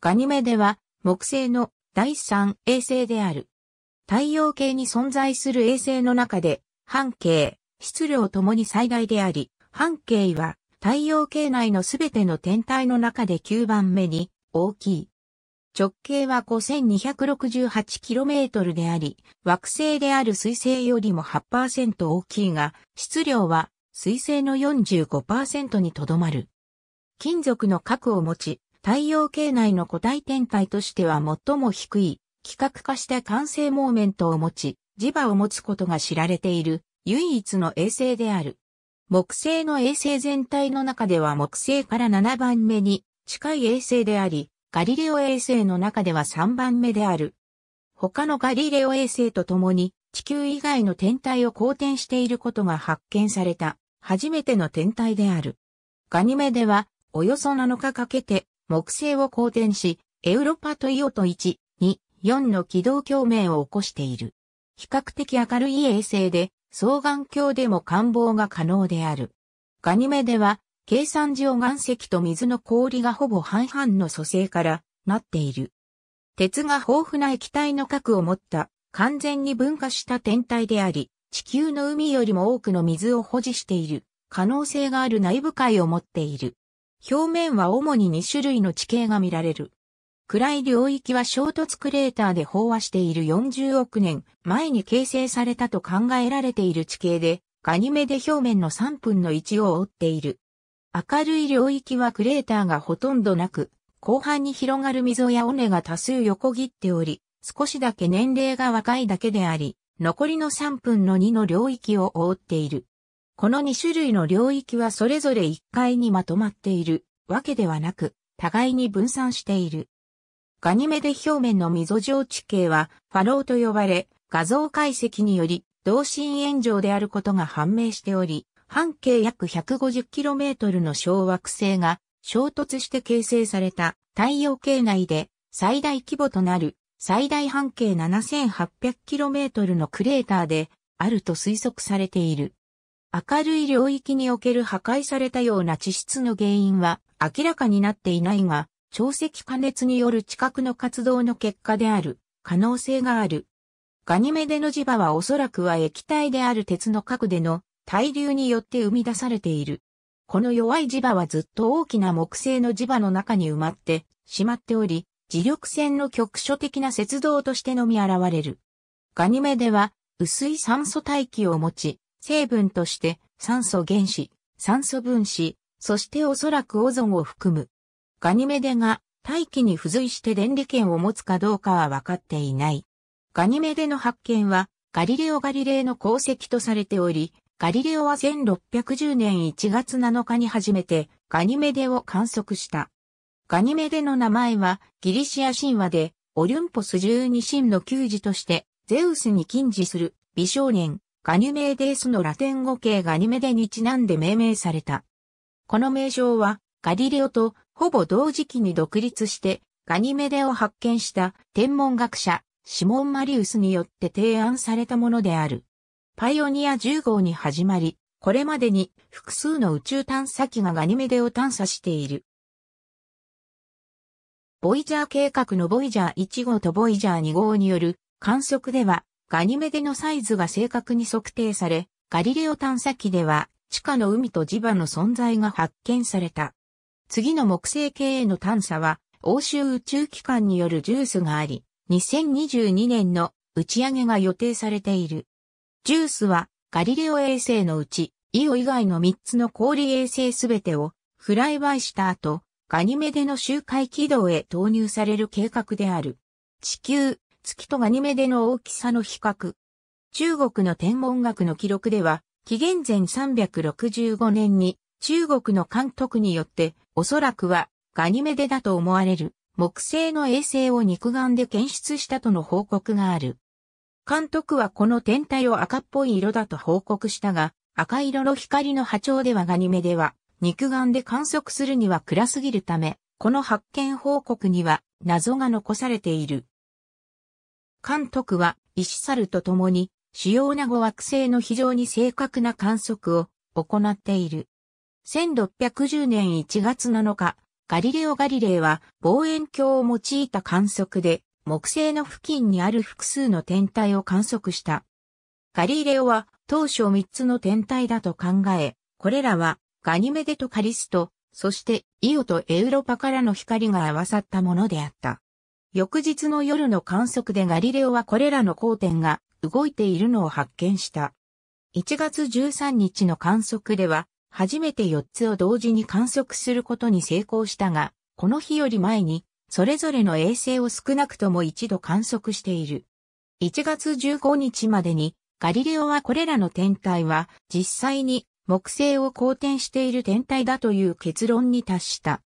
ガニメデは木星の第3衛星である。太陽系に存在する衛星の中で、半径、質量ともに最大であり、半径は太陽系内のすべての天体の中で9番目に大きい。直径は 5268km であり、惑星である水星よりも8%大きいが、質量は水星の45%にとどまる。金属の核を持ち、太陽系内の個体展開としては最も低い、規格化した完成モーメントを持ち、磁場を持つことが知られている唯一の衛星である。木星の衛星全体の中では木星から7番目に近い衛星であり、ガリレオ衛星の中では3番目である。他のガリレオ衛星と共に地球以外の天体を公転していることが発見された初めての天体である。ガニメデはおよそ7日かけて木星を公転し、エウロパトイオト1、2、4の軌道共鳴を起こしている。比較的明るい衛星で、双眼鏡でも観望が可能である。ガニメデは、計算上岩石と水の氷がほぼ半々の組成からなっている。鉄が豊富な液体の核を持った完全に分化した天体であり、地球の海よりも多くの水を保持している可能性がある内部海を持っている。表面は主に2種類の地形が見られる。暗い領域は衝突クレーターで飽和している40億年前に形成されたと考えられている地形で、ガニメデ表面の3分の1を覆っている。明るい領域はクレーターがほとんどなく、後半に広がる溝や尾根が多数横切っており、少しだけ年齢が若いだけであり、残りの3分の2の領域を覆っている。この2種類の領域はそれぞれ1階にまとまっているわけではなく、互いに分散している。ガニメデ表面の溝状地形はファローと呼ばれ、画像解析により同心円状であることが判明しており、半径約 150km の小惑星が衝突して形成された太陽系内で最大規模となる最大半径 7800km のクレーターであると推測されている。明るい領域における破壊されたような地質の原因は明らかになっていないが、潮汐加熱による地殻の活動の結果である可能性がある。ガニメデの磁場はおそらくは液体である鉄の核での対流によって生み出されている。この弱い磁場はずっと大きな木製の磁場の中に埋まってしまっており、磁力線の局所的な雪道としてのみ現れる。ガニメデは薄い酸素大気を持ち、成分として酸素原子、酸素分子、そしておそらくオゾンを含む。ガニメデが大気に付随して電離圏を持つかどうかは分かっていない。ガニメデの発見はガリレオ・ガリレイの功績とされており、ガリレオは1610年1月7日に初めてガニメデを観測した。ガニメデの名前はギリシア神話でオリュンポス12神の球児としてゼウスに近似する美少年ガニュメーデースのラテン語形ガニメデにちなんで命名された。この名称は、ガリレオとほぼ同時期に独立して、ガニメデを発見した天文学者、シモン・マリウスによって提案されたものである。パイオニア10号に始まり、これまでに複数の宇宙探査機がガニメデを探査している。ボイジャー計画のボイジャー1号とボイジャー2号による観測では、ガニメデのサイズが正確に測定され、ガリレオ探査機では地下の海と磁場の存在が発見された。次の木星系への探査は、欧州宇宙機関によるジュースがあり、2022年の打ち上げが予定されている。ジュースは、ガリレオ衛星のうち、イオ以外の3つの氷衛星すべてをフライバイした後、ガニメデの周回軌道へ投入される計画である。地球、月とガニメデの大きさの比較。中国の天文学の記録では、紀元前365年に中国の監督によって、おそらくはガニメデだと思われる木星の衛星を肉眼で検出したとの報告がある。監督はこの天体を赤っぽい色だと報告したが、赤色の光の波長ではガニメデは肉眼で観測するには暗すぎるため、この発見報告には謎が残されている。監督は、石猿と共に、主要な5惑星の非常に正確な観測を行っている。1610年1月7日、ガリレオ・ガリレイは望遠鏡を用いた観測で木星の付近にある複数の天体を観測した。ガリレオは当初3つの天体だと考え、これらはガニメデとカリスト、そしてイオとエウロパからの光が合わさったものであった。翌日の夜の観測でガリレオはこれらの光点が動いているのを発見した。1月13日の観測では、初めて4つを同時に観測することに成功したが、この日より前に、それぞれの衛星を少なくとも一度観測している。1月15日までに、ガリレオはこれらの天体は、実際に木星を公転している天体だという結論に達した。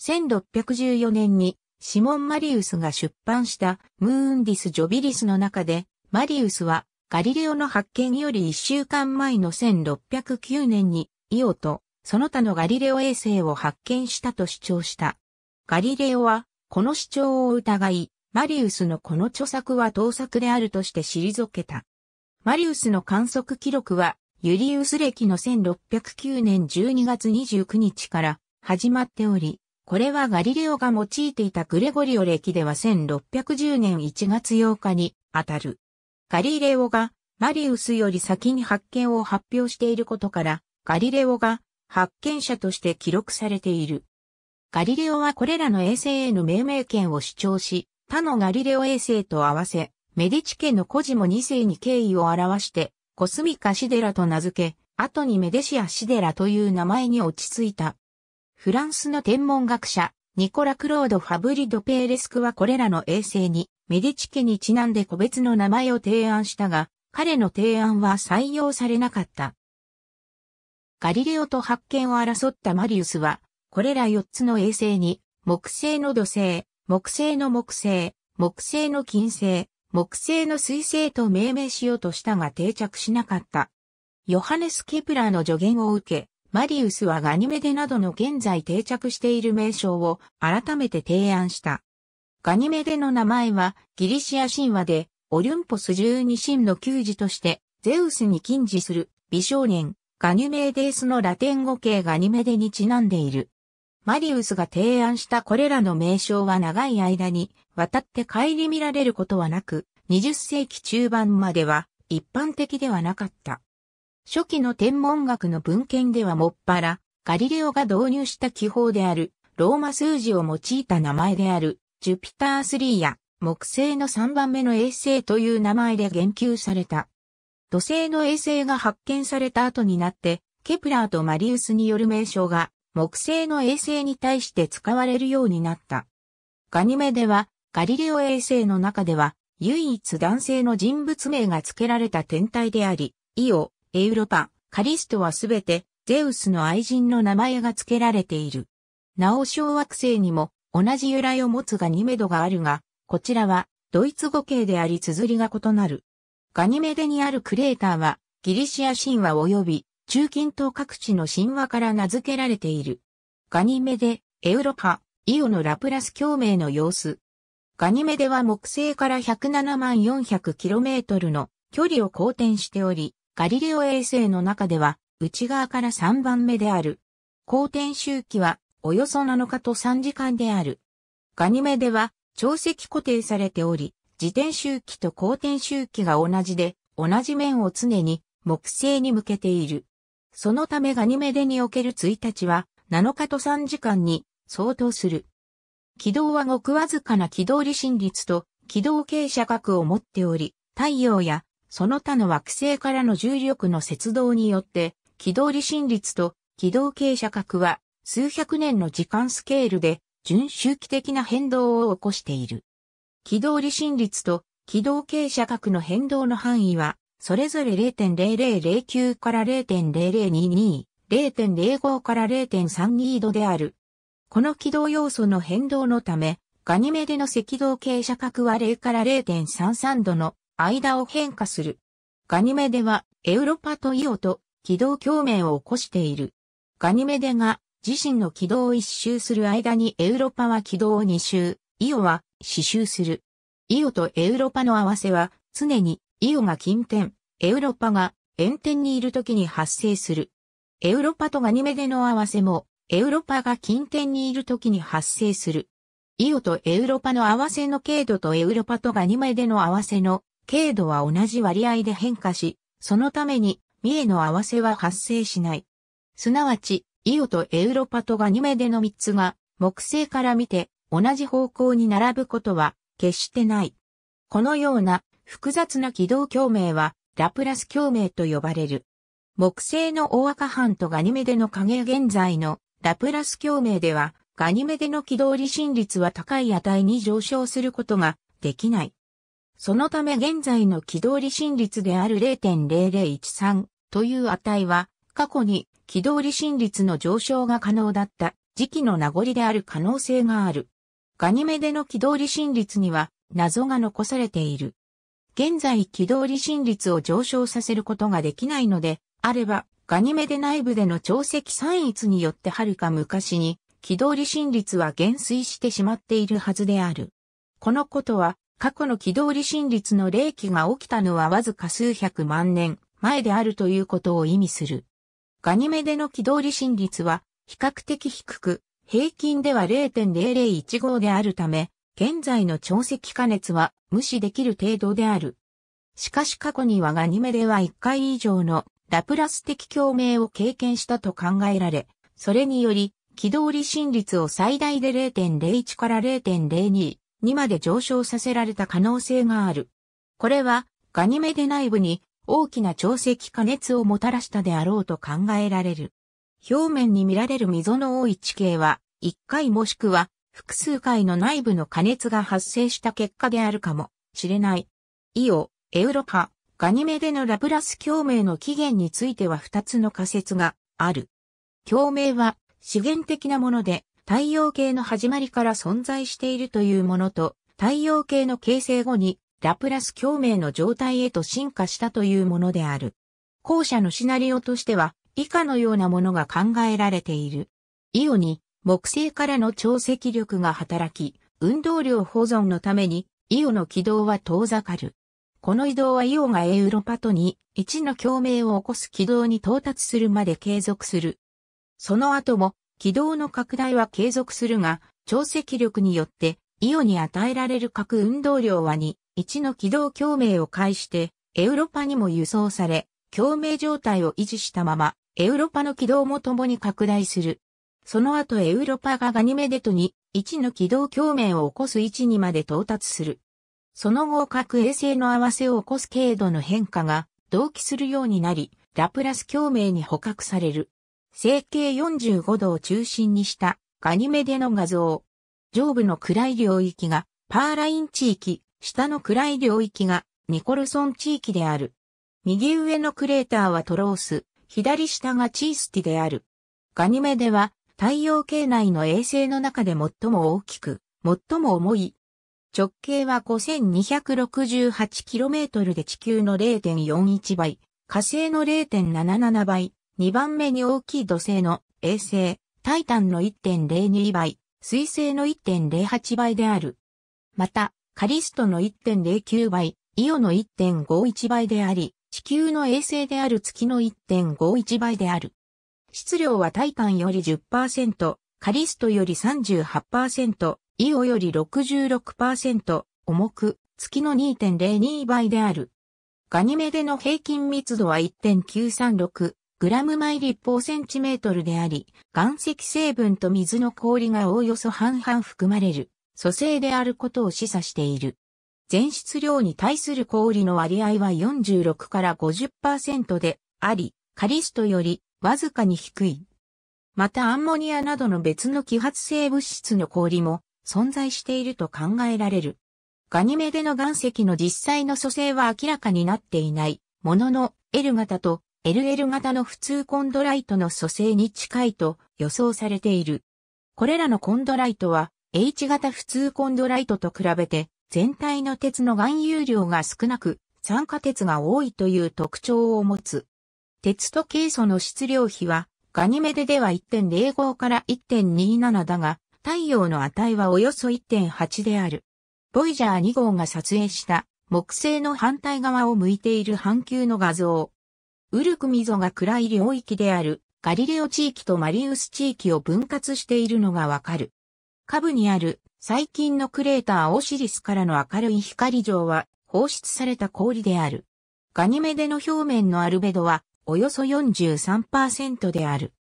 1614年にシモン・マリウスが出版したムーンディス・ジョビリスの中で、マリウスはガリレオの発見より1週間前の1609年にイオとその他のガリレオ衛星を発見したと主張した。ガリレオはこの主張を疑い、マリウスのこの著作は盗作であるとして退けた。マリウスの観測記録はユリウス歴の1609年12月29日から始まっており、これはガリレオが用いていたグレゴリオ歴では1610年1月8日に当たる。ガリレオがマリウスより先に発見を発表していることから、ガリレオが発見者として記録されている。ガリレオはこれらの衛星への命名権を主張し、他のガリレオ衛星と合わせ、メディチ家の孤児も2世に敬意を表して、コスミカシデラと名付け、後にメデシア・シデラという名前に落ち着いた。フランスの天文学者、ニコラ・クロード・ファブリ・ド・ペーレスクはこれらの衛星に、メディチ家にちなんで個別の名前を提案したが、彼の提案は採用されなかった。ガリレオと発見を争ったマリウスは、これら4つの衛星に、木星の土星、木星の木星、木星の金星、木星の水星と命名しようとしたが定着しなかった。ヨハネス・ケプラーの助言を受け、マリウスはガニメデなどの現在定着している名称を改めて提案した。ガニメデの名前はギリシア神話でオリュンポス十二神の球児としてゼウスに近似する美少年ガニメデースのラテン語形ガニメデにちなんでいる。マリウスが提案したこれらの名称は長い間に渡って顧みられることはなく、20世紀中盤までは一般的ではなかった。初期の天文学の文献ではもっぱら、ガリレオが導入した記法である、ローマ数字を用いた名前である、ジュピター3や、木星の3番目の衛星という名前で言及された。土星の衛星が発見された後になって、ケプラーとマリウスによる名称が、木星の衛星に対して使われるようになった。ガニメでは、ガリレオ衛星の中では、唯一男性の人物名が付けられた天体であり、イオ、エウロパ、カリストはすべてゼウスの愛人の名前が付けられている。なお小惑星にも同じ由来を持つガニメドがあるが、こちらはドイツ語形であり綴りが異なる。ガニメデにあるクレーターはギリシア神話及び中近東各地の神話から名付けられている。ガニメデ、エウロパ、イオのラプラス共鳴の様子。ガニメデは木星から107万 400km の距離を公転しており、ガリレオ衛星の中では内側から3番目である。公転周期はおよそ7日と3時間である。ガニメデは潮汐固定されており、自転周期と公転周期が同じで、同じ面を常に木星に向けている。そのためガニメデにおける1日は7日と3時間に相当する。軌道はごくわずかな軌道離心率と軌道傾斜角を持っており、太陽やその他の惑星からの重力の節動によって、軌道離心率と軌道傾斜角は数百年の時間スケールで準周期的な変動を起こしている。軌道離心率と軌道傾斜角の変動の範囲は、それぞれ0.0009から0.0022、0.05から0.32度である。この軌道要素の変動のため、ガニメデの赤道傾斜角は0から0.33度の間を変化する。ガニメデはエウロパとイオと軌道共鳴を起こしている。ガニメデが自身の軌道を一周する間にエウロパは軌道を二周、イオは四周する。イオとエウロパの合わせは常にイオが近点、エウロパが遠点にいる時に発生する。エウロパとガニメデの合わせもエウロパが近点にいる時に発生する。イオとエウロパの合わせの経度とエウロパとガニメデの合わせの経度は同じ割合で変化し、そのために、三重の合わせは発生しない。すなわち、イオとエウロパとガニメデの3つが、木星から見て、同じ方向に並ぶことは、決してない。このような、複雑な軌道共鳴は、ラプラス共鳴と呼ばれる。木星の大赤斑とガニメデの影現在のラプラス共鳴では、ガニメデの軌道離心率は高い値に上昇することができない。そのため現在の軌道離心率である0.0013という値は、過去に軌道離心率の上昇が可能だった時期の名残である可能性がある。ガニメデの軌道離心率には謎が残されている。現在軌道離心率を上昇させることができないので、あれば、ガニメデ内部での潮汐散逸によってはるか昔に、軌道離心率は減衰してしまっているはずである。このことは、過去の軌道離心率の冷気が起きたのはわずか数百万年前であるということを意味する。ガニメデの軌道離心率は比較的低く、平均では0.0015であるため、現在の潮汐加熱は無視できる程度である。しかし過去にはガニメデは1回以上のラプラス的共鳴を経験したと考えられ、それにより軌道離心率を最大で0.01から0.02、にまで上昇させられた可能性がある。これはガニメデ内部に大きな潮汐加熱をもたらしたであろうと考えられる。表面に見られる溝の多い地形は、1回もしくは複数回の内部の加熱が発生した結果であるかもしれない。イオ、エウロパ、ガニメデのラプラス共鳴の起源については2つの仮説がある。共鳴は資源的なもので、太陽系の始まりから存在しているというものと、太陽系の形成後にラプラス共鳴の状態へと進化したというものである。後者のシナリオとしては、以下のようなものが考えられている。イオに、木星からの潮汐力が働き、運動量保存のために、イオの軌道は遠ざかる。この移動はイオがエウロパトに1の共鳴を起こす軌道に到達するまで継続する。その後も軌道の拡大は継続するが、潮積力によって、イオに与えられる核運動量は2、1の軌道共鳴を介して、エウロパにも輸送され、共鳴状態を維持したまま、エウロパの軌道も共に拡大する。その後エウロパがガニメデトに、1の軌道共鳴を起こす位置にまで到達する。その後各衛星の合わせを起こす経度の変化が同期するようになり、ラプラス共鳴に捕獲される。成形45度を中心にしたガニメデの画像。上部の暗い領域がパーライン地域、下の暗い領域がニコルソン地域である。右上のクレーターはトロース、左下がチースティである。ガニメデは太陽系内の衛星の中で最も大きく、最も重い。直径は 5268km で地球の0.41倍、火星の0.77倍、2番目に大きい土星の衛星、タイタンの1.02倍、水星の1.08倍である。また、カリストの1.09倍、イオの1.51倍であり、地球の衛星である月の1.51倍である。質量はタイタンより10%、カリストより38%、イオより66%、重く、月の2.02倍である。ガニメデの平均密度は1.936、グラム毎立方センチメートルであり、岩石成分と水の氷がおおよそ半々含まれる、組成であることを示唆している。全質量に対する氷の割合は46から50%であり、カリストよりわずかに低い。またアンモニアなどの別の揮発性物質の氷も存在していると考えられる。ガニメデの岩石の実際の組成は明らかになっていないものの L 型と LL 型の普通コンドライトの蘇生に近いと予想されている。これらのコンドライトは H 型普通コンドライトと比べて全体の鉄の含有量が少なく酸化鉄が多いという特徴を持つ。鉄とケイ素の質量比はガニメデでは1.05から1.27だが太陽の値はおよそ1.8である。ボイジャー2号が撮影した木星の反対側を向いている半球の画像。ウルク溝が暗い領域であるガリレオ地域とマリウス地域を分割しているのがわかる。下部にある最近のクレーターオシリスからの明るい光上は放出された氷である。ガニメデの表面のアルベドはおよそ43%である。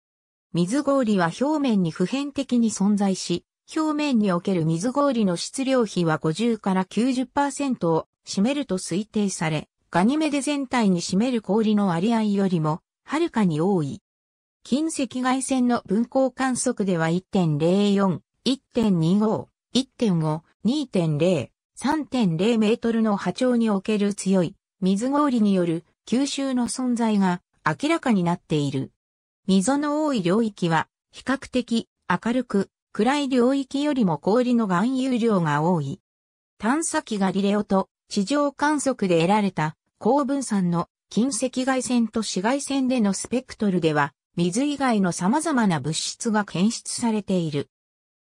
水氷は表面に普遍的に存在し、表面における水氷の質量比は50から90%を占めると推定され、ガニメデ全体に占める氷の割合よりも、はるかに多い。近赤外線の分光観測では1.04、1.25、1.5、2.0、3.0メートルの波長における強い水氷による吸収の存在が明らかになっている。溝の多い領域は比較的明るく暗い領域よりも氷の含有量が多い。探査機ガリレオと地上観測で得られた高分散の近赤外線と紫外線でのスペクトルでは、水以外の様々な物質が検出されている。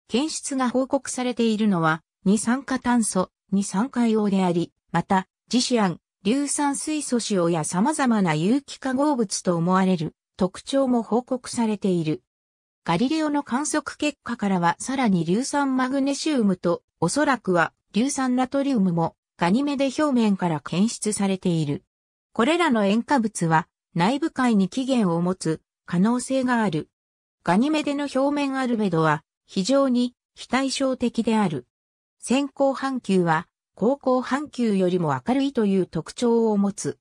検出が報告されているのは、二酸化炭素、二酸化硫黄であり、また、ジシアン、硫酸水素塩や様々な有機化合物と思われる特徴も報告されている。ガリレオの観測結果からはさらに硫酸マグネシウムとおそらくは硫酸ナトリウムもガニメデ表面から検出されている。これらの塩化物は内部界に起源を持つ可能性がある。ガニメデの表面アルベドは非常に非対称的である。先行半球は後校半球よりも明るいという特徴を持つ。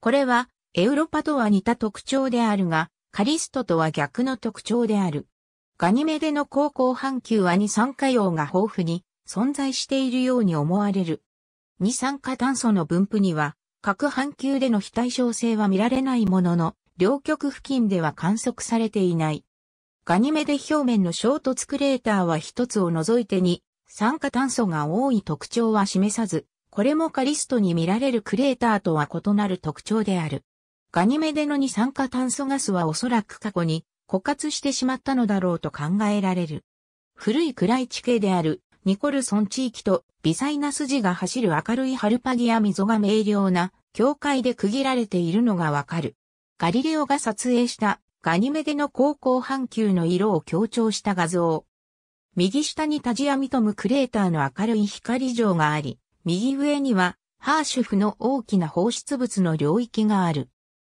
これはエウロパとは似た特徴であるが、カリストとは逆の特徴である。ガニメデの後校半球は二酸化用が豊富に存在しているように思われる。二酸化炭素の分布には、各半球での非対称性は見られないものの、両極付近では観測されていない。ガニメデ表面の衝突クレーターは一つを除いてに、酸化炭素が多い特徴は示さず、これもカリストに見られるクレーターとは異なる特徴である。ガニメデの二酸化炭素ガスはおそらく過去に枯渇してしまったのだろうと考えられる。古い暗い地形であるニコルソン地域と微細な筋が走る明るいハルパギア溝が明瞭な境界で区切られているのがわかる。ガリレオが撮影したガニメデの高校半球の色を強調した画像。右下にタジアミトムクレーターの明るい光状があり、右上にはハーシュフの大きな放出物の領域がある。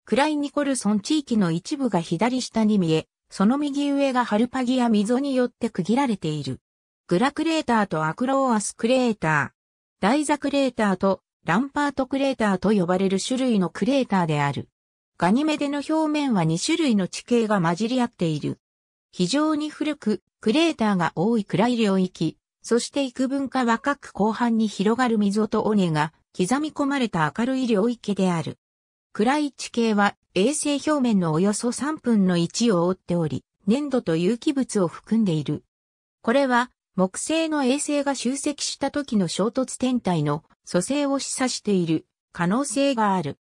クライニコルソン地域の一部が左下に見え、その右上がハルパギア溝によって区切られている。グラクレーターとアクローアスクレーター、ダイザクレーターとランパートクレーターと呼ばれる種類のクレーターである。ガニメデの表面は2種類の地形が混じり合っている。非常に古く、クレーターが多い暗い領域、そして幾分か若く後半に広がる溝と尾根が刻み込まれた明るい領域である。暗い地形は衛星表面のおよそ3分の1を覆っており、粘土と有機物を含んでいる。これは木星の衛星が集積した時の衝突天体の蘇生を示唆している可能性がある。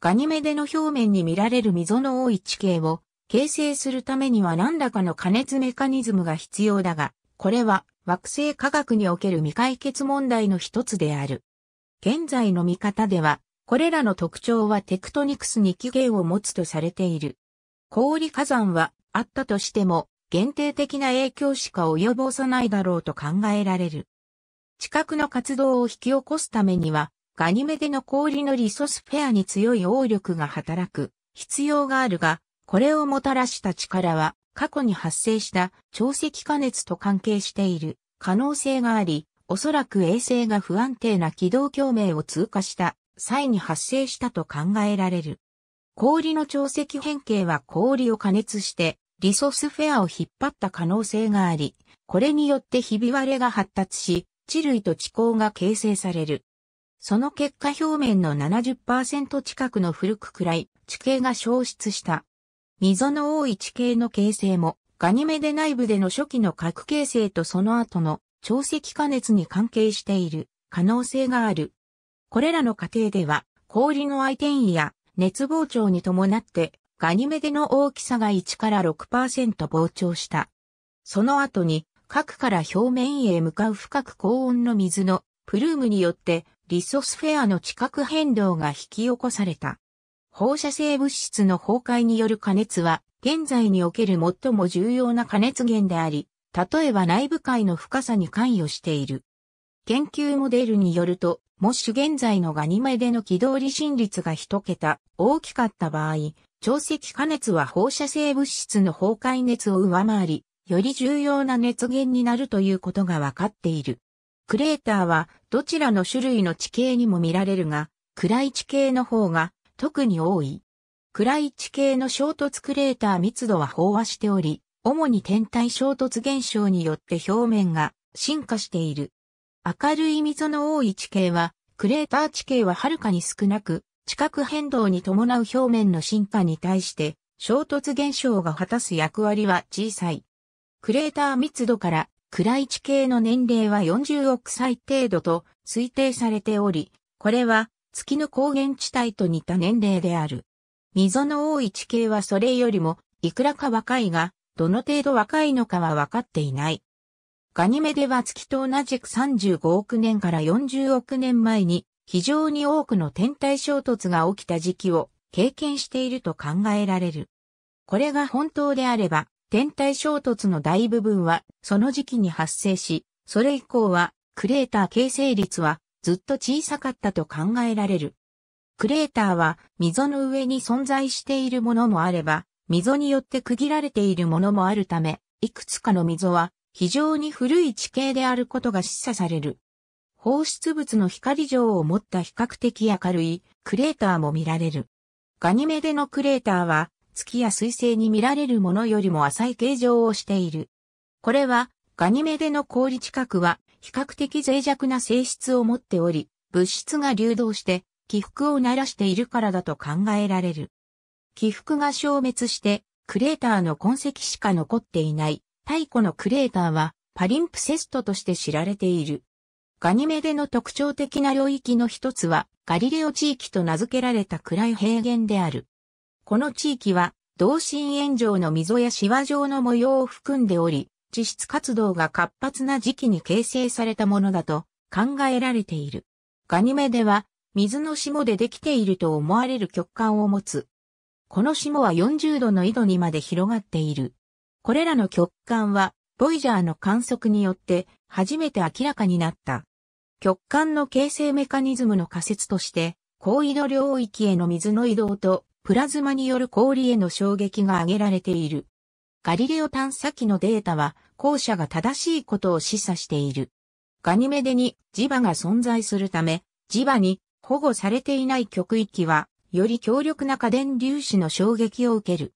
ガニメデの表面に見られる溝の多い地形を形成するためには何らかの加熱メカニズムが必要だが、これは惑星科学における未解決問題の一つである。現在の見方では、これらの特徴はテクトニクスに起源を持つとされている。氷火山はあったとしても、限定的な影響しか及ぼさないだろうと考えられる。地殻の活動を引き起こすためには、ガニメデの氷のリソスフェアに強い応力が働く必要があるが、これをもたらした力は過去に発生した潮汐加熱と関係している可能性があり、おそらく衛星が不安定な軌道共鳴を通過した際に発生したと考えられる。氷の潮汐変形は氷を加熱してリソスフェアを引っ張った可能性があり、これによってひび割れが発達し、地類と地溝が形成される。その結果表面の70%近くの古くくらい地形が消失した。溝の多い地形の形成も、ガニメデ内部での初期の核形成とその後の潮汐加熱に関係している可能性がある。これらの過程では、氷の相転移や熱膨張に伴ってガニメデの大きさが1から6%膨張した。その後に、核から表面へ向かう深く高温の水のプルームによってリソスフェアの地殻変動が引き起こされた。放射性物質の崩壊による加熱は現在における最も重要な加熱源であり、例えば内部界の深さに関与している。研究モデルによると、もし現在のガニメデの軌道離心率が一桁大きかった場合、潮汐加熱は放射性物質の崩壊熱を上回り、より重要な熱源になるということがわかっている。クレーターはどちらの種類の地形にも見られるが、暗い地形の方が特に多い。暗い地形の衝突クレーター密度は飽和しており、主に天体衝突現象によって表面が進化している。明るい溝の多い地形は、クレーター地形ははるかに少なく、地殻変動に伴う表面の進化に対して、衝突現象が果たす役割は小さい。クレーター密度から暗い地形の年齢は40億歳程度と推定されており、これは月の高原地帯と似た年齢である。溝の多い地形はそれよりもいくらか若いが、どの程度若いのかは分かっていない。ガニメデは月と同じく35億年から40億年前に非常に多くの天体衝突が起きた時期を経験していると考えられる。これが本当であれば、天体衝突の大部分はその時期に発生し、それ以降はクレーター形成率はずっと小さかったと考えられる。クレーターは溝の上に存在しているものもあれば、溝によって区切られているものもあるため、いくつかの溝は非常に古い地形であることが示唆される。放出物の光状を持った比較的明るいクレーターも見られる。ガニメデのクレーターは月や水星に見られるものよりも浅い形状をしている。これはガニメデの氷近くは比較的脆弱な性質を持っており、物質が流動して起伏を鳴らしているからだと考えられる。起伏が消滅してクレーターの痕跡しか残っていない太古のクレーターはパリンプセストとして知られている。ガニメデの特徴的な領域の一つは、ガリレオ地域と名付けられた暗い平原である。この地域は、同心円状の溝やシワ状の模様を含んでおり、地質活動が活発な時期に形成されたものだと考えられている。ガニメデは、水の霜でできていると思われる極寒を持つ。この霜は40度の緯度にまで広がっている。これらの極寒は、ボイジャーの観測によって初めて明らかになった。極寒の形成メカニズムの仮説として、高緯度領域への水の移動と、プラズマによる氷への衝撃が挙げられている。ガリレオ探査機のデータは、後者が正しいことを示唆している。ガニメデに磁場が存在するため、磁場に保護されていない極域は、より強力な過電粒子の衝撃を受ける。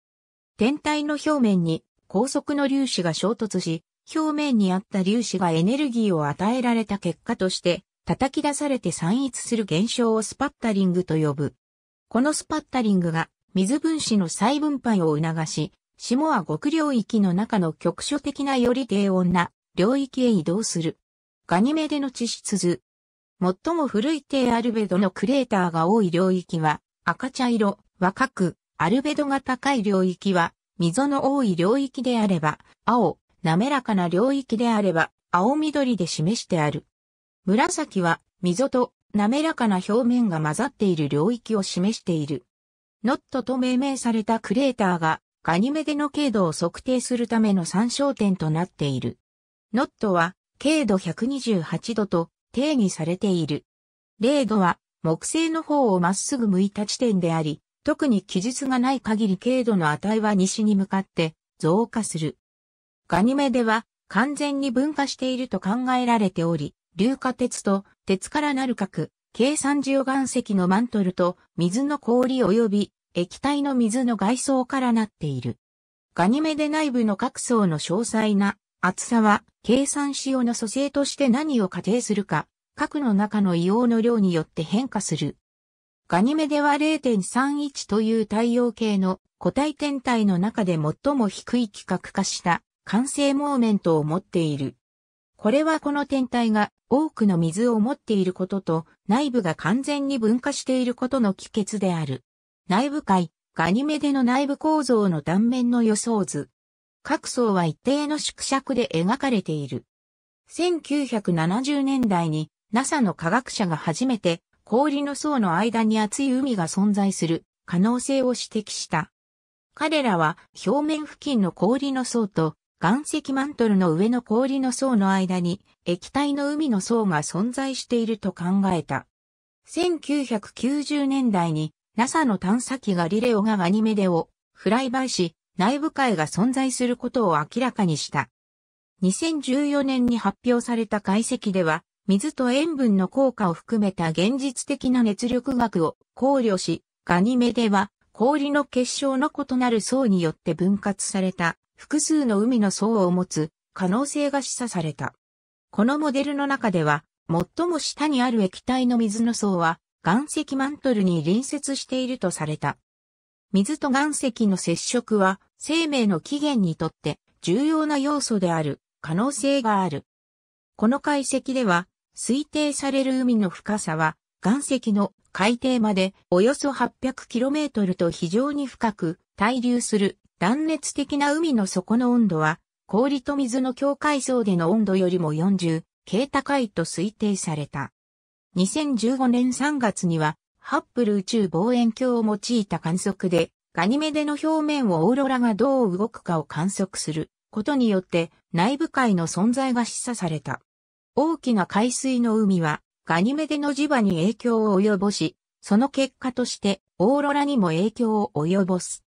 天体の表面に高速の粒子が衝突し、表面にあった粒子がエネルギーを与えられた結果として、叩き出されて散逸する現象をスパッタリングと呼ぶ。このスパッタリングが水分子の再分配を促し、霜は極領域の中の局所的なより低温な領域へ移動する。ガニメデの地質図。最も古い低アルベドのクレーターが多い領域は赤茶色、若く、アルベドが高い領域は溝の多い領域であれば青、滑らかな領域であれば、青緑で示してある。紫は、溝と滑らかな表面が混ざっている領域を示している。ノットと命名されたクレーターが、ガニメデの経度を測定するための参照点となっている。ノットは、経度128度と定義されている。0度は、木星の方をまっすぐ向いた地点であり、特に記述がない限り経度の値は西に向かって増加する。ガニメデは完全に分化していると考えられており、硫化鉄と鉄からなる核、計算ジオ岩石のマントルと水の氷及び液体の水の外装からなっている。ガニメデ内部の各層の詳細な厚さは計算塩の組成として何を仮定するか、核の中の硫黄の量によって変化する。ガニメデは0.31という太陽系の固体天体の中で最も低い規格化した完成モーメントを持っている。これはこの天体が多くの水を持っていることと内部が完全に分化していることの帰結である。内部界、ガニメデの内部構造の断面の予想図。各層は一定の縮尺で描かれている。1970年代に NASA の科学者が初めて氷の層の間に熱い海が存在する可能性を指摘した。彼らは表面付近の氷の層と岩石マントルの上の氷の層の間に液体の海の層が存在していると考えた。1990年代に NASA の探査機ガリレオがガニメデをフライバイし内部界が存在することを明らかにした。2014年に発表された解析では水と塩分の効果を含めた現実的な熱力学を考慮しガニメデは氷の結晶の異なる層によって分割された複数の海の層を持つ可能性が示唆された。このモデルの中では、最も下にある液体の水の層は、岩石マントルに隣接しているとされた。水と岩石の接触は、生命の起源にとって重要な要素である可能性がある。この解析では、推定される海の深さは、岩石の海底までおよそ 800km と非常に深く滞留する断熱的な海の底の温度は、氷と水の境界層での温度よりも40、K 高いと推定された。2015年3月には、ハッブル宇宙望遠鏡を用いた観測で、ガニメデの表面をオーロラがどう動くかを観測することによって内部界の存在が示唆された。大きな海水の海はガニメデの磁場に影響を及ぼし、その結果としてオーロラにも影響を及ぼす。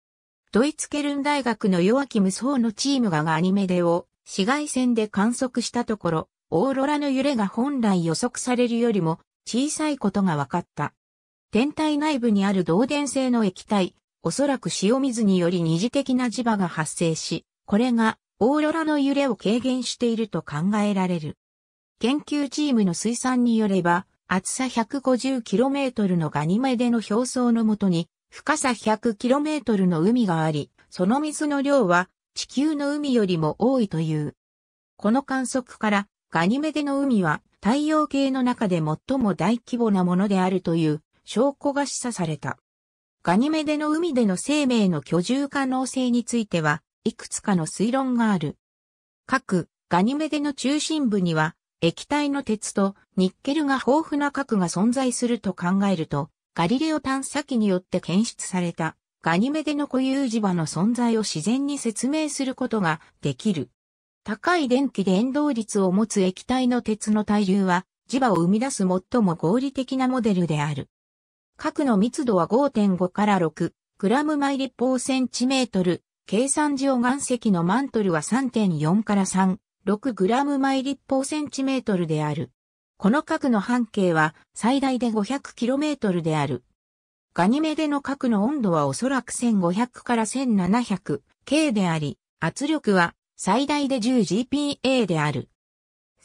ドイツケルン大学のヨアキム・ソーのチームがガニメデを紫外線で観測したところ、オーロラの揺れが本来予測されるよりも小さいことが分かった。天体内部にある導電性の液体、おそらく塩水により二次的な磁場が発生し、これがオーロラの揺れを軽減していると考えられる。研究チームの推算によれば、厚さ 150km のガニメデの表層のもとに深さ 100km の海があり、その水の量は地球の海よりも多いという。この観測から、ガニメデの海は太陽系の中で最も大規模なものであるという証拠が示唆された。ガニメデの海での生命の居住可能性については、いくつかの推論がある。各ガニメデの中心部には、液体の鉄とニッケルが豊富な核が存在すると考えると、ガリレオ探査機によって検出されたガニメデの固有磁場の存在を自然に説明することができる。高い電気伝導率を持つ液体の鉄の対流は磁場を生み出す最も合理的なモデルである。核の密度は5.5から6グラム毎立方センチメートル、計算上岩石のマントルは3.4から3、6グラム毎立方センチメートルである。この核の半径は最大で 500km である。ガニメデの核の温度はおそらく1500から 1700K であり、圧力は最大で 10GPA である。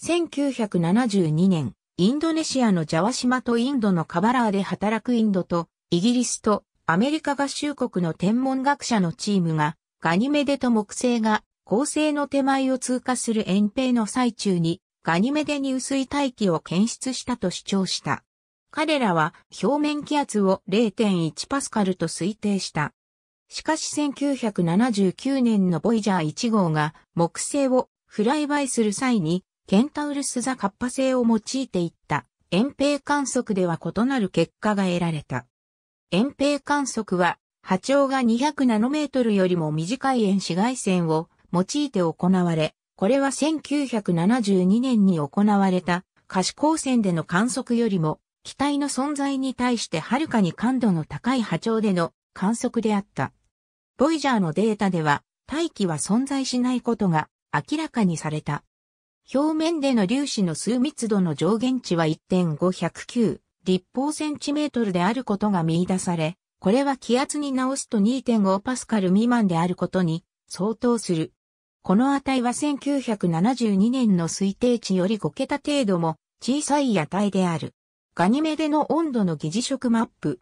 1972年、インドネシアのジャワ島とインドのカバラーで働くインドと、イギリスとアメリカ合衆国の天文学者のチームが、ガニメデと木星が恒星の手前を通過する遠平の最中にガニメデに薄い大気を検出したと主張した。彼らは表面気圧を0.1パスカルと推定した。しかし1979年のボイジャー1号が木星をフライバイする際にケンタウルス座カッパ星を用いていった遠平観測では異なる結果が得られた。遠平観測は波長が200ナノメートルよりも短い遠紫外線を用いて行われ、これは1972年に行われた可視光線での観測よりも、機体の存在に対してはるかに感度の高い波長での観測であった。ボイジャーのデータでは、大気は存在しないことが明らかにされた。表面での粒子の数密度の上限値は1.509立方センチメートルであることが見出され、これは気圧に直すと2.5パスカル未満であることに相当する。この値は1972年の推定値より5桁程度も小さい値である。ガニメデの温度の疑似色マップ。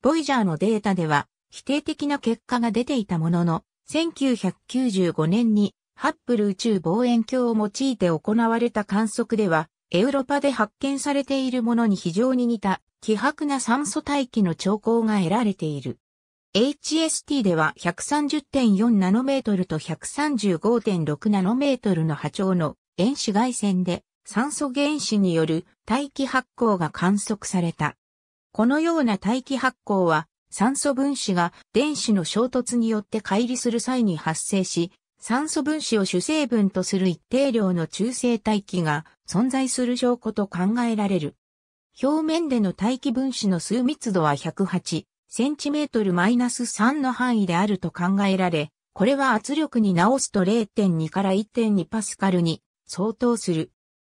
ボイジャーのデータでは否定的な結果が出ていたものの、1995年にハッブル宇宙望遠鏡を用いて行われた観測では、エウロパで発見されているものに非常に似た希薄な酸素大気の兆候が得られている。HST では130.4ナノメートルと135.6ナノメートルの波長の遠紫外線で酸素原子による大気発光が観測された。このような大気発光は酸素分子が電子の衝突によって乖離する際に発生し、酸素分子を主成分とする一定量の中性大気が存在する証拠と考えられる。表面での大気分子の数密度は108、センチメートルマイナス3の範囲であると考えられ、これは圧力に直すと0.2から1.2パスカルに相当する。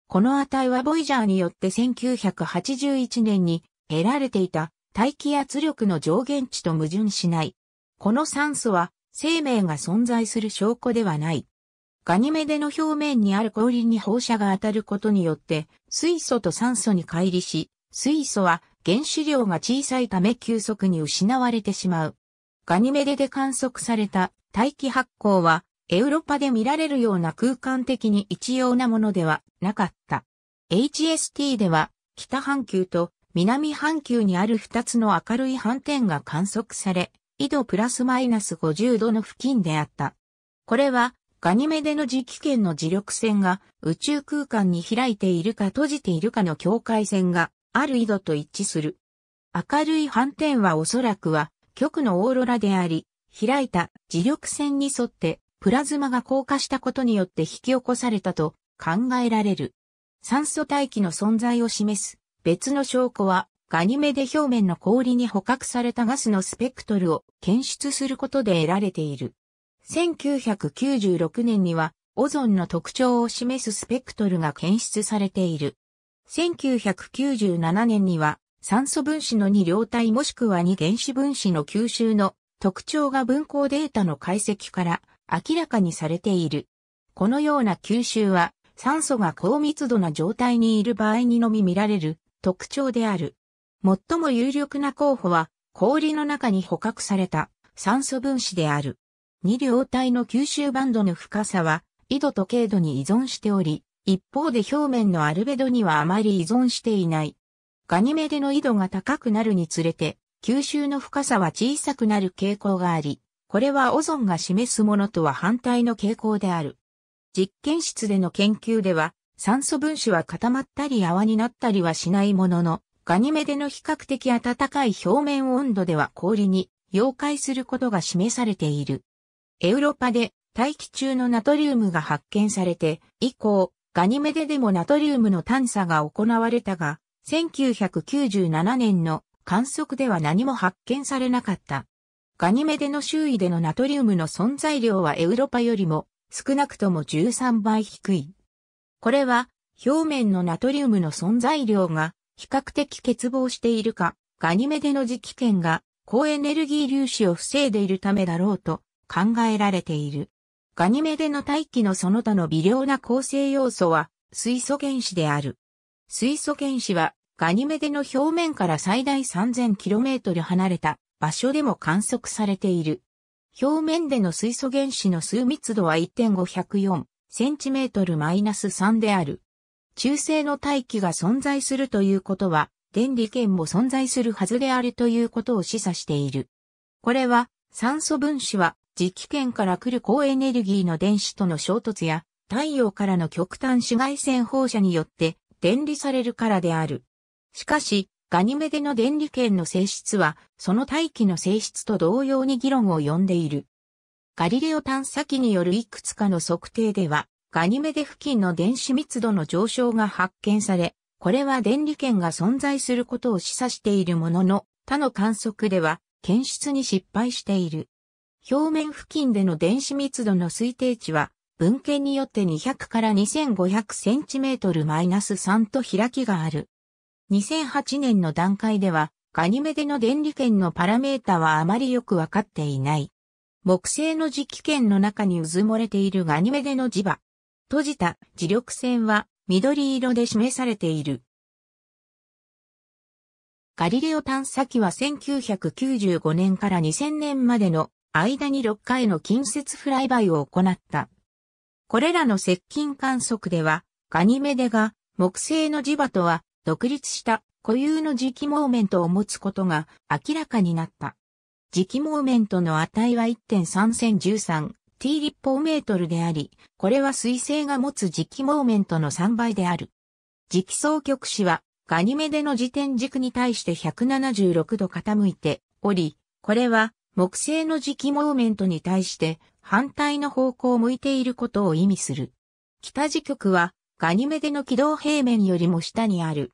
この値はボイジャーによって1981年に得られていた大気圧力の上限値と矛盾しない。この酸素は生命が存在する証拠ではない。ガニメデの表面にある氷に放射が当たることによって水素と酸素に乖離し、水素は原子量が小さいため急速に失われてしまう。ガニメデで観測された大気発光は、エウロパで見られるような空間的に一様なものではなかった。HST では、北半球と南半球にある2つの明るい斑点が観測され、緯度プラスマイナス50度の付近であった。これは、ガニメデの磁気圏の磁力線が宇宙空間に開いているか閉じているかの境界線がある緯度と一致する。明るい斑点はおそらくは極のオーロラであり、開いた磁力線に沿ってプラズマが降下したことによって引き起こされたと考えられる。酸素大気の存在を示す別の証拠はガニメデ表面の氷に捕獲されたガスのスペクトルを検出することで得られている。1996年にはオゾンの特徴を示すスペクトルが検出されている。1997年には酸素分子の2両体もしくは2原子分子の吸収の特徴が分光データの解析から明らかにされている。このような吸収は酸素が高密度な状態にいる場合にのみ見られる特徴である。最も有力な候補は氷の中に捕獲された酸素分子である。二両体の吸収バンドの深さは緯度と経度に依存しており、一方で表面のアルベドにはあまり依存していない。ガニメデの緯度が高くなるにつれて、吸収の深さは小さくなる傾向があり、これはオゾンが示すものとは反対の傾向である。実験室での研究では、酸素分子は固まったり泡になったりはしないものの、ガニメデの比較的暖かい表面温度では氷に溶解することが示されている。エウロパで大気中のナトリウムが発見されて以降、ガニメデでもナトリウムの探査が行われたが、1997年の観測では何も発見されなかった。ガニメデの周囲でのナトリウムの存在量はエウロパよりも少なくとも13倍低い。これは表面のナトリウムの存在量が比較的欠乏しているか、ガニメデの磁気圏が高エネルギー粒子を防いでいるためだろうと考えられている。ガニメデの大気のその他の微量な構成要素は水素原子である。水素原子はガニメデの表面から最大 3000km 離れた場所でも観測されている。表面での水素原子の数密度は 1.504cm-3 である。中性の大気が存在するということは、電離圏も存在するはずであるということを示唆している。これは、酸素分子は磁気圏から来る高エネルギーの電子との衝突や、太陽からの極端紫外線放射によって、電離されるからである。しかし、ガニメデの電離圏の性質は、その大気の性質と同様に議論を呼んでいる。ガリレオ探査機によるいくつかの測定では、ガニメデ付近の電子密度の上昇が発見され、これは電離圏が存在することを示唆しているものの、他の観測では、検出に失敗している。表面付近での電子密度の推定値は、文献によって200から 2500cm-3 と開きがある。2008年の段階では、ガニメデの電離圏のパラメータはあまりよくわかっていない。木星の磁気圏の中に渦漏れているガニメデの磁場。閉じた磁力線は緑色で示されている。ガリレオ探査機は1995年から2000年までの間に6回の近接フライバイを行った。これらの接近観測では、ガニメデが木星の磁場とは独立した固有の磁気モーメントを持つことが明らかになった。磁気モーメントの値は1 3千1 3 t 立方メートルであり、これは水星が持つ磁気モーメントの3倍である。磁気総極子はガニメデの時点軸に対して176度傾いており、これは木星の磁気モーメントに対して反対の方向を向いていることを意味する。北磁極はガニメデの軌道平面よりも下にある。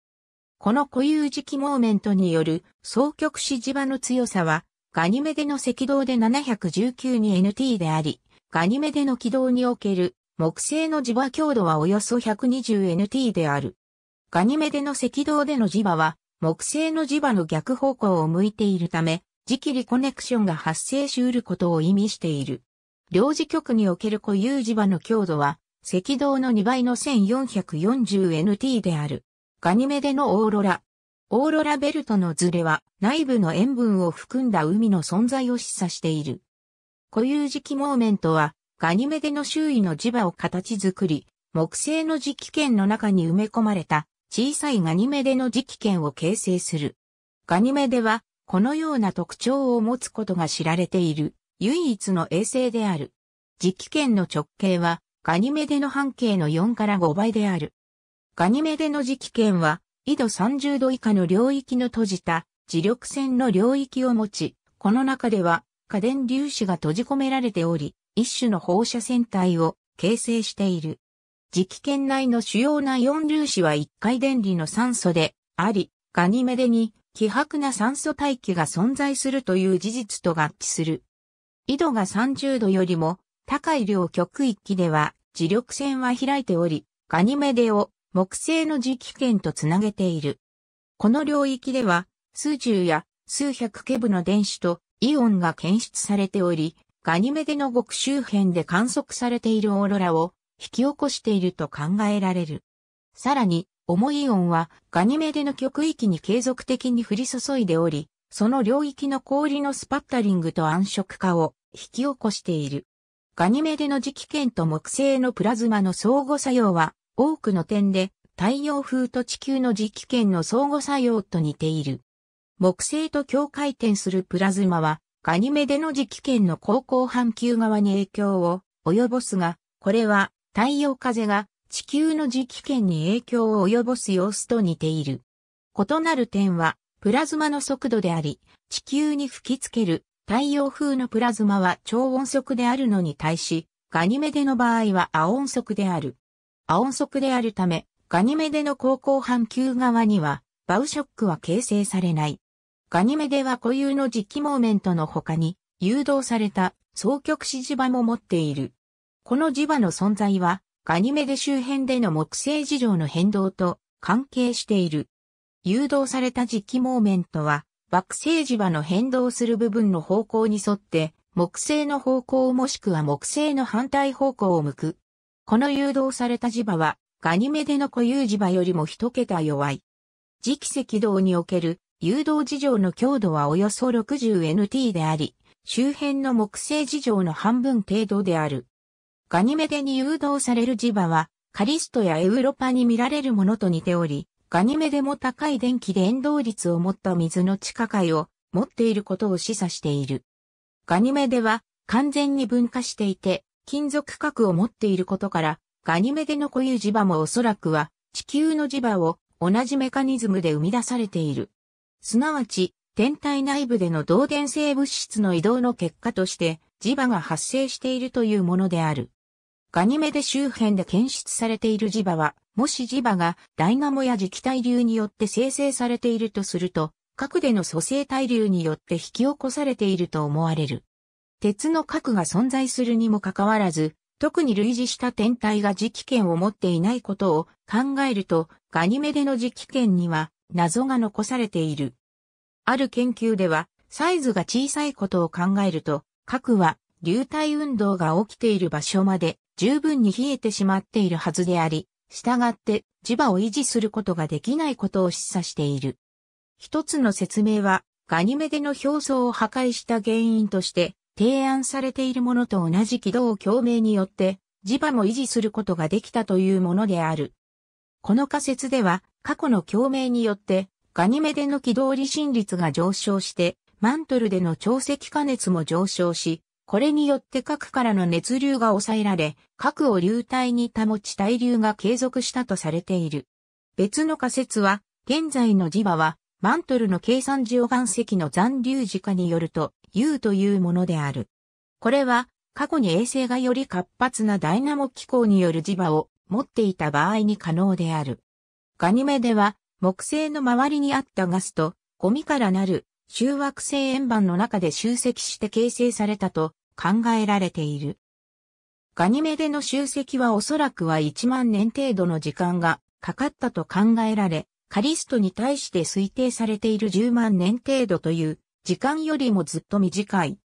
この固有磁気モーメントによる双極子磁場の強さはガニメデの赤道で 7192nt であり、ガニメデの軌道における木星の磁場強度はおよそ 120nt である。ガニメデの赤道での磁場は木星の磁場の逆方向を向いているため、磁気リコネクションが発生し得ることを意味している。領事局における固有磁場の強度は、赤道の2倍の 1440nt である。ガニメデのオーロラ。オーロラベルトのズレは内部の塩分を含んだ海の存在を示唆している。固有磁気モーメントはガニメデの周囲の磁場を形作り、木製の磁気圏の中に埋め込まれた小さいガニメデの磁気圏を形成する。ガニメデはこのような特徴を持つことが知られている唯一の衛星である。磁気圏の直径はガニメデの半径の4から5倍である。ガニメデの磁気圏は、緯度30度以下の領域の閉じた磁力線の領域を持ち、この中では過電粒子が閉じ込められており、一種の放射線体を形成している。磁気圏内の主要な4粒子は1回電離の酸素であり、ガニメデに希薄な酸素大気が存在するという事実と合致する。緯度が30度よりも高い両極域では磁力線は開いており、ガニメデを木星の磁気圏とつなげている。この領域では数十や数百ケブの電子とイオンが検出されており、ガニメデの極周辺で観測されているオーロラを引き起こしていると考えられる。さらに、重い音はガニメデの極域に継続的に降り注いでおり、その領域の氷のスパッタリングと暗色化を引き起こしている。ガニメデの磁気圏と木星のプラズマの相互作用は多くの点で太陽風と地球の磁気圏の相互作用と似ている。木星と境界点するプラズマはガニメデの磁気圏の高校半球側に影響を及ぼすが、これは太陽風が地球の磁気圏に影響を及ぼす様子と似ている。異なる点は、プラズマの速度であり、地球に吹きつける太陽風のプラズマは超音速であるのに対し、ガニメデの場合は亜音速である。亜音速であるため、ガニメデの高校半球側には、バウショックは形成されない。ガニメデは固有の磁気モーメントの他に、誘導された双極子磁場も持っている。この磁場の存在は、ガニメデ周辺での木星事情の変動と関係している。誘導された磁気モーメントは、惑星磁場の変動する部分の方向に沿って、木星の方向もしくは木星の反対方向を向く。この誘導された磁場は、ガニメデの固有磁場よりも一桁弱い。磁気赤道における誘導事情の強度はおよそ 60nt であり、周辺の木星事情の半分程度である。ガニメデに誘導される磁場は、カリストやエウロパに見られるものと似ており、ガニメデも高い電気伝導率を持った水の地下界を持っていることを示唆している。ガニメデは完全に分化していて、金属核を持っていることから、ガニメデの固有磁場もおそらくは地球の磁場を同じメカニズムで生み出されている。すなわち、天体内部での導電性物質の移動の結果として、磁場が発生しているというものである。ガニメデ周辺で検出されている磁場は、もし磁場がダイナモや磁気対流によって生成されているとすると、核での蘇生対流によって引き起こされていると思われる。鉄の核が存在するにもかかわらず、特に類似した天体が磁気圏を持っていないことを考えると、ガニメデの磁気圏には謎が残されている。ある研究では、サイズが小さいことを考えると、核は流体運動が起きている場所まで十分に冷えてしまっているはずであり、従って磁場を維持することができないことを示唆している。一つの説明は、ガニメデの表層を破壊した原因として、提案されているものと同じ軌道を共鳴によって、磁場も維持することができたというものである。この仮説では、過去の共鳴によって、ガニメデの軌道離心率が上昇して、マントルでの潮汐加熱も上昇し、これによって核からの熱流が抑えられ、核を流体に保ち対流が継続したとされている。別の仮説は、現在の磁場は、マントルの計算上岩石の残留磁化によると、U というものである。これは、過去に衛星がより活発なダイナモ機構による磁場を持っていた場合に可能である。ガニメデは、木星の周りにあったガスと、ゴミからなる中惑星円盤の中で集積して形成されたと考えられている。ガニメデの集積はおそらくは1万年程度の時間がかかったと考えられ、カリストに対して推定されている10万年程度という時間よりもずっと短い。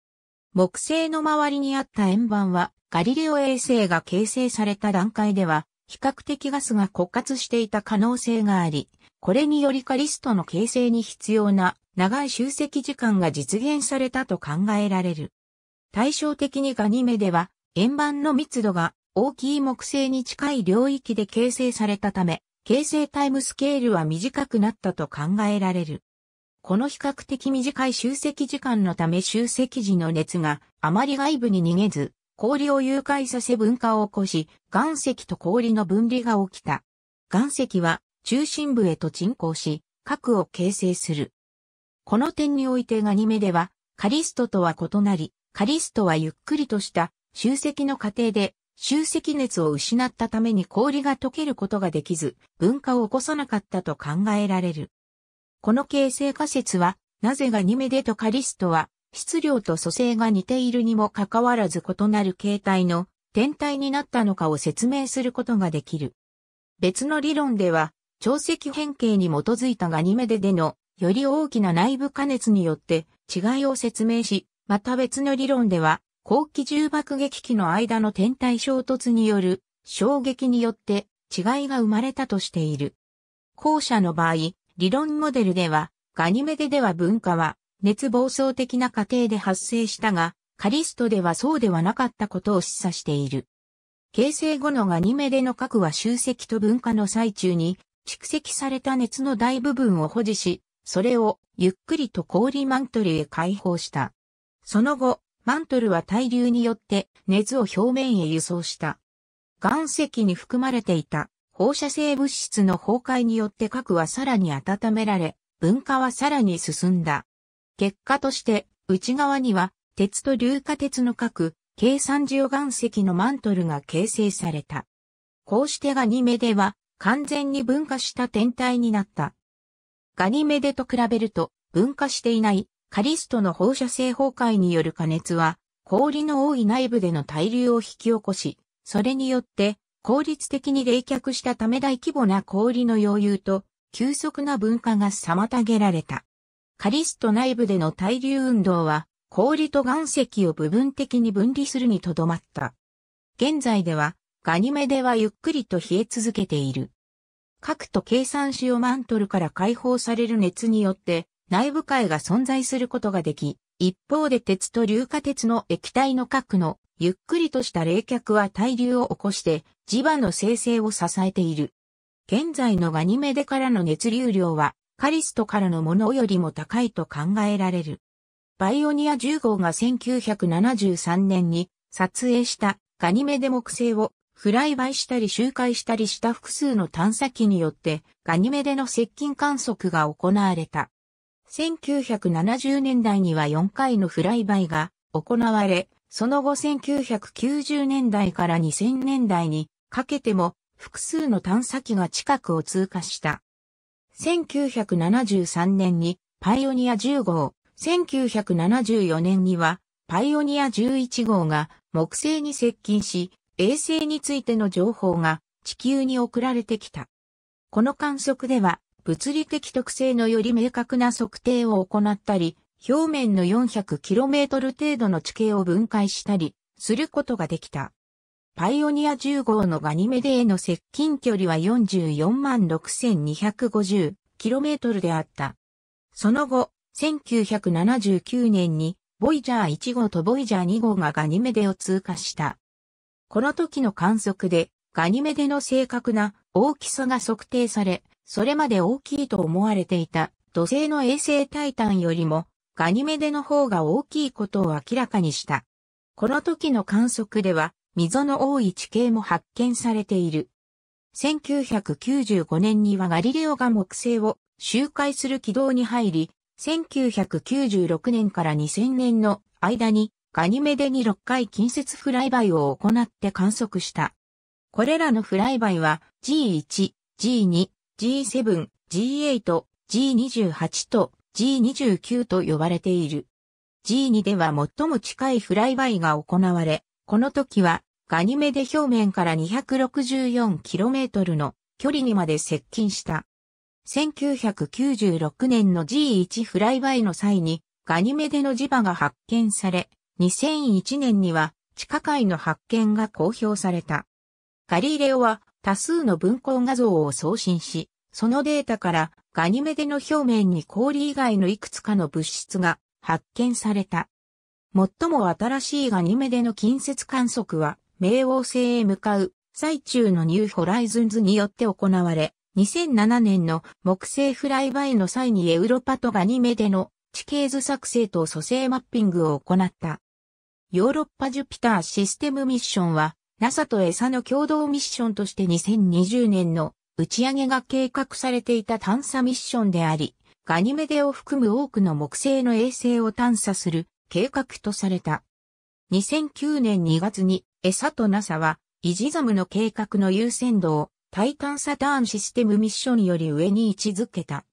木星の周りにあった円盤はガリレオ衛星が形成された段階では比較的ガスが枯渇していた可能性があり、これによりカリストの形成に必要な長い集積時間が実現されたと考えられる。対照的にガニメデは円盤の密度が大きい木星に近い領域で形成されたため、形成タイムスケールは短くなったと考えられる。この比較的短い集積時間のため集積時の熱があまり外部に逃げず、氷を融解させ分化を起こし、岩石と氷の分離が起きた。岩石は中心部へと沈降し、核を形成する。この点においてガニメデは、カリストとは異なり、カリストはゆっくりとした集積の過程で、集積熱を失ったために氷が溶けることができず、分化を起こさなかったと考えられる。この形成仮説は、なぜガニメデとカリストは、質量と組成が似ているにもかかわらず異なる形態の天体になったのかを説明することができる。別の理論では、潮汐変形に基づいたガニメデでのより大きな内部加熱によって違いを説明し、また別の理論では、後期重爆撃機の間の天体衝突による衝撃によって違いが生まれたとしている。後者の場合、理論モデルでは、ガニメデでは文化は熱暴走的な過程で発生したが、カリストではそうではなかったことを示唆している。形成後のガニメデの核は集積と文化の最中に蓄積された熱の大部分を保持し、それをゆっくりと氷マントルへ解放した。その後、マントルは対流によって熱を表面へ輸送した。岩石に含まれていた放射性物質の崩壊によって核はさらに温められ、分化はさらに進んだ。結果として、内側には鉄と硫化鉄の核、計算上岩石のマントルが形成された。こうしてガニメデは完全に分化した天体になった。ガニメデと比べると分化していないカリストの放射性崩壊による加熱は氷の多い内部での対流を引き起こし、それによって効率的に冷却したため大規模な氷の溶融と急速な分化が妨げられた。カリスト内部での対流運動は氷と岩石を部分的に分離するにとどまった。現在ではガニメデはゆっくりと冷え続けている。核と計算子をマントルから解放される熱によって内部解が存在することができ、一方で鉄と硫化鉄の液体の核のゆっくりとした冷却は対流を起こして磁場の生成を支えている。現在のガニメデからの熱流量はカリストからのものよりも高いと考えられる。バイオニア10号が1973年に撮影したガニメデ木星をフライバイしたり周回したりした複数の探査機によってガニメデの接近観測が行われた。1970年代には4回のフライバイが行われ、その後1990年代から2000年代にかけても複数の探査機が近くを通過した。1973年にパイオニア10号、1974年にはパイオニア11号が木星に接近し、衛星についての情報が地球に送られてきた。この観測では、物理的特性のより明確な測定を行ったり、表面の 400km 程度の地形を分解したり、することができた。パイオニア10号のガニメデへの接近距離は44万 6250km であった。その後、1979年に、ボイジャー1号とボイジャー2号がガニメデを通過した。この時の観測で、ガニメデの正確な大きさが測定され、それまで大きいと思われていた土星の衛星タイタンよりも、ガニメデの方が大きいことを明らかにした。この時の観測では、溝の多い地形も発見されている。1995年にはガリレオが木星を周回する軌道に入り、1996年から2000年の間にガニメデに6回近接フライバイを行って観測した。これらのフライバイは G1、G2、G7、G8、G28 と G29 と呼ばれている。G2 では最も近いフライバイが行われ、この時はガニメデ表面から 264km の距離にまで接近した。1996年の G1 フライバイの際にガニメデの磁場が発見され、2001年には地下界の発見が公表された。ガリレオは多数の分光画像を送信し、そのデータからガニメデの表面に氷以外のいくつかの物質が発見された。最も新しいガニメデの近接観測は、冥王星へ向かう最中のニューホライズンズによって行われ、2007年の木星フライバイの際にエウロパとガニメデの地形図作成と蘇生マッピングを行った。ヨーロッパジュピターシステムミッションは、NASA と ESA の共同ミッションとして2020年の打ち上げが計画されていた探査ミッションであり、ガニメデを含む多くの木星の衛星を探査する計画とされた。2009年2月に ESA と NASA は、イジザムの計画の優先度をタイタンサターンシステムミッションより上に位置づけた。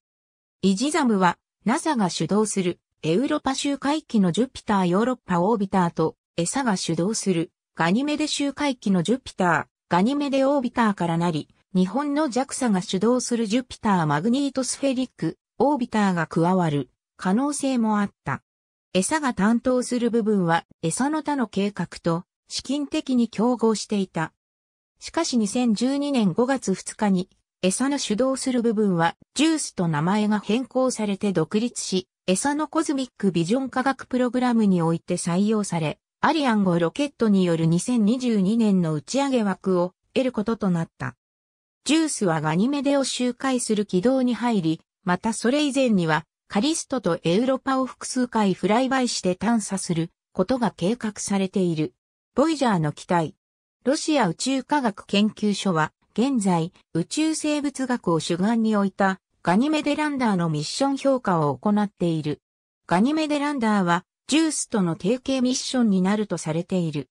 イジザムは NASA が主導するエウロパ周回機のジュピターヨーロッパオービターと、エサが主導する、ガニメデ周回機のジュピター、ガニメデオービターからなり、日本の JAXA が主導するジュピターマグニートスフェリック、オービターが加わる、可能性もあった。餌が担当する部分は餌の他の計画と資金的に競合していた。しかし2012年5月2日に餌の主導する部分はジュースと名前が変更されて独立し、エサのコズミックビジョン科学プログラムにおいて採用され、アリアン号ロケットによる2022年の打ち上げ枠を得ることとなった。ジュースはガニメデを周回する軌道に入り、またそれ以前にはカリストとエウロパを複数回フライバイして探査することが計画されている。ボイジャーの機体。ロシア宇宙科学研究所は現在宇宙生物学を主眼に置いたガニメデランダーのミッション評価を行っている。ガニメデランダーは、ジュースとの提携ミッションになるとされている。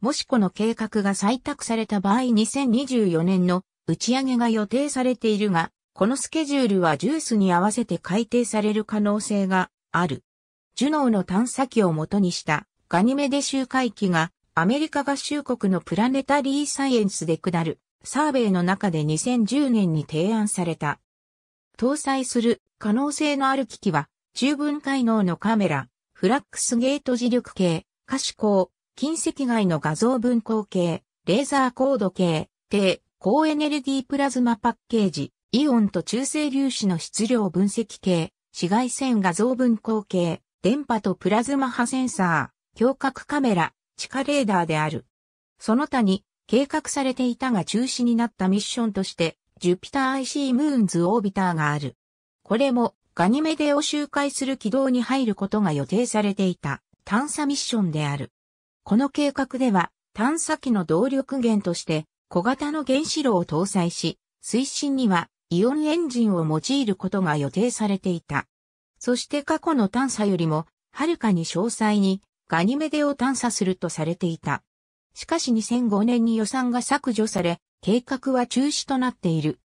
もしこの計画が採択された場合2024年の打ち上げが予定されているが、このスケジュールはジュースに合わせて改定される可能性がある。ジュノーの探査機を元にしたガニメデ周回機がアメリカ合衆国のプラネタリーサイエンスで下るサーベイの中で2010年に提案された。搭載する可能性のある機器は、中分解能のカメラ、フラックスゲート磁力計、可視光、近赤外の画像分光計、レーザーコード計、低、高エネルギープラズマパッケージ、イオンと中性粒子の質量分析計、紫外線画像分光計、電波とプラズマ波センサー、強角カメラ、地下レーダーである。その他に、計画されていたが中止になったミッションとして、ジュピター IC ムーンズオービターがある。これもガニメデを周回する軌道に入ることが予定されていた探査ミッションである。この計画では探査機の動力源として小型の原子炉を搭載し、推進にはイオンエンジンを用いることが予定されていた。そして過去の探査よりもはるかに詳細にガニメデを探査するとされていた。しかし2005年に予算が削除され、計画は中止となっている。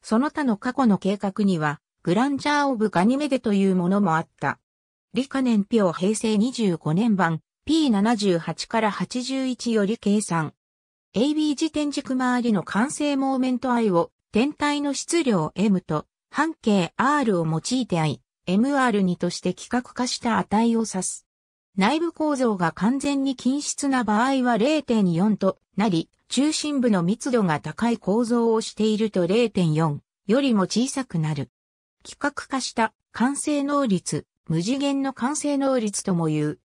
その他の過去の計画には、グランジャー・オブ・ガニメデというものもあった。理科年表平成25年版 P78 から81より計算。AB 時点軸周りの完成モーメント I を天体の質量 M と半径 R を用いて I、MR2 として規格化した値を指す。内部構造が完全に均質な場合は0.4となり、中心部の密度が高い構造をしていると0.4よりも小さくなる。規格化した完成能率、無次元の完成能率とも言う。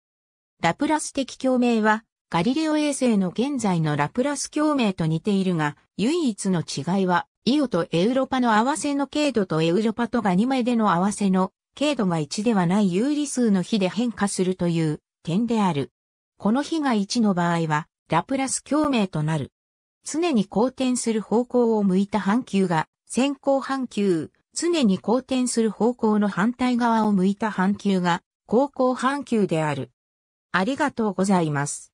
ラプラス的共鳴は、ガリレオ衛星の現在のラプラス共鳴と似ているが、唯一の違いは、イオとエウロパの合わせの経度とエウロパとガニメデの合わせの経度が1ではない有理数の比で変化するという点である。この比が1の場合は、ラプラス共鳴となる。常に好転する方向を向いた半球が、先行半球、常に好転する方向の反対側を向いた半球が、後行半球である。ありがとうございます。